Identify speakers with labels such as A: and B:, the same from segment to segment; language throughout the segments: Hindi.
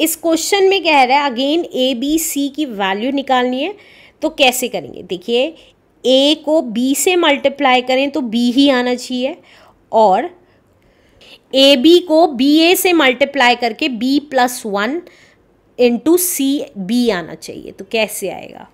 A: इस क्वेश्चन में कह रहा है अगेन ए बी सी की वैल्यू निकालनी है तो कैसे करेंगे देखिए ए को बी से मल्टीप्लाई करें तो बी ही आना चाहिए और ए बी को बी ए से मल्टीप्लाई करके B plus one into C B आना चाहिए तो कैसे आएगा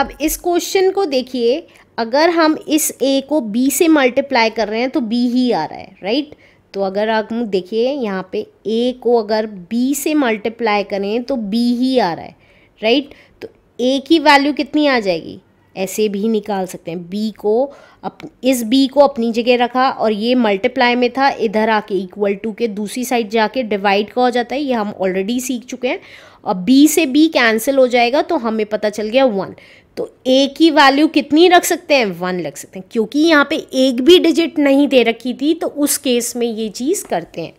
A: अब इस क्वेश्चन को देखिए अगर हम इस ए को बी से मल्टीप्लाई कर रहे हैं तो बी ही आ रहा है राइट right? तो अगर हम देखिए यहाँ पे ए को अगर बी से मल्टीप्लाई करें तो बी ही आ रहा है राइट तो ए की वैल्यू कितनी आ जाएगी ऐसे भी निकाल सकते हैं बी को अप इस बी को अपनी जगह रखा और ये मल्टीप्लाई में था इधर आके इक्वल टू के दूसरी साइड जाके डिवाइड का हो जाता है ये हम ऑलरेडी सीख चुके हैं और बी से बी कैंसिल हो जाएगा तो हमें पता चल गया वन तो ए की वैल्यू कितनी रख सकते हैं वन रख सकते हैं क्योंकि यहाँ पे एक भी डिजिट नहीं दे रखी थी तो उस केस में ये चीज़ करते हैं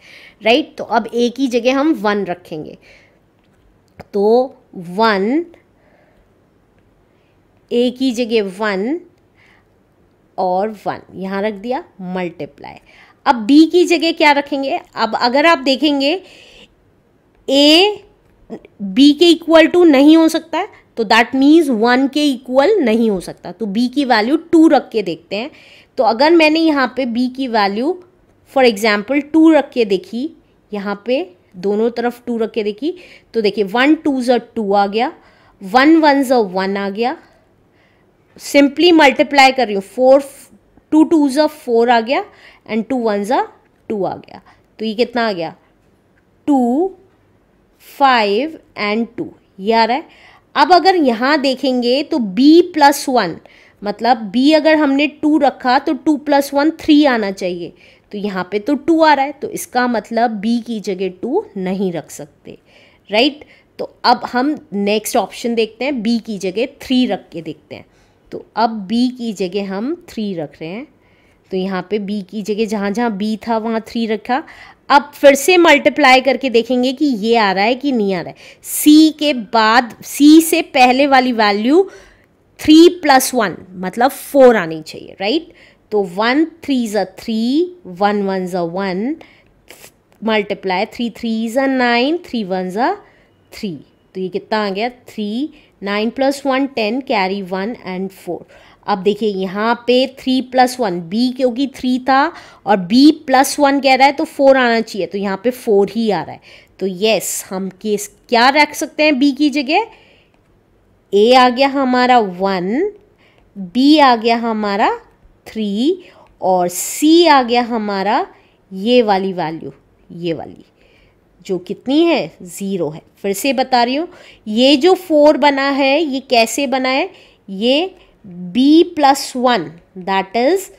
A: राइट तो अब ए की जगह हम वन रखेंगे तो वन ए की जगह वन और वन यहाँ रख दिया मल्टीप्लाई अब बी की जगह क्या रखेंगे अब अगर आप देखेंगे ए बी के इक्वल टू नहीं हो सकता है तो दैट मीन्स वन के इक्वल नहीं हो सकता तो बी तो की वैल्यू टू रख के देखते हैं तो अगर मैंने यहाँ पे बी की वैल्यू फॉर एग्जाम्पल टू रख के देखी यहाँ पे दोनों तरफ टू रख के देखी तो देखिए वन टू ज़ टू आ गया वन वन ज़ वन आ गया सिंपली मल्टीप्लाई कर रही हूँ फोर टू टू ज़ा फोर आ गया एंड टू वन ज़ा टू आ गया तो ये कितना आ गया टू फाइव एंड टू ये आ रहा है अब अगर यहाँ देखेंगे तो b प्लस वन मतलब b अगर हमने टू रखा तो टू प्लस वन थ्री आना चाहिए तो यहाँ पे तो टू आ रहा है तो इसका मतलब b की जगह टू नहीं रख सकते राइट तो अब हम नेक्स्ट ऑप्शन देखते हैं b की जगह थ्री रख के देखते हैं तो अब बी की जगह हम थ्री रख रहे हैं तो यहाँ पे बी की जगह जहाँ जहाँ बी था वहाँ थ्री रखा अब फिर से मल्टीप्लाई करके देखेंगे कि ये आ रहा है कि नहीं आ रहा है सी के बाद सी से पहले वाली वैल्यू थ्री प्लस वन मतलब फोर आनी चाहिए राइट तो वन थ्री ज थ्री वन वन ज़ा वन मल्टीप्लाई थ्री थ्री ज नाइन थ्री वन ज थ्री तो ये कितना आ गया three nine plus one ten carry one and four अब देखिए यहाँ पे थ्री प्लस वन बी क्योंकि थ्री था और बी प्लस वन कह रहा है तो फोर आना चाहिए तो यहाँ पे फोर ही आ रहा है तो यस हम केस क्या रख सकते हैं बी की जगह ए आ गया हमारा वन बी आ गया हमारा थ्री और सी आ गया हमारा ये वाली वैल्यू ये वाली जो कितनी है ज़ीरो है फिर से बता रही हूँ ये जो फोर बना है ये कैसे बना है ये B plus one that is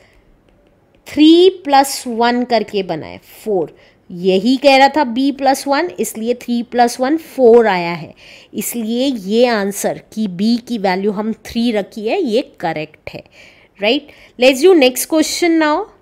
A: three plus one करके बना है फोर यही कह रहा था बी प्लस वन इसलिए थ्री प्लस वन फोर आया है इसलिए ये आंसर कि बी की वैल्यू हम थ्री रखी है ये करेक्ट है right let's you next question now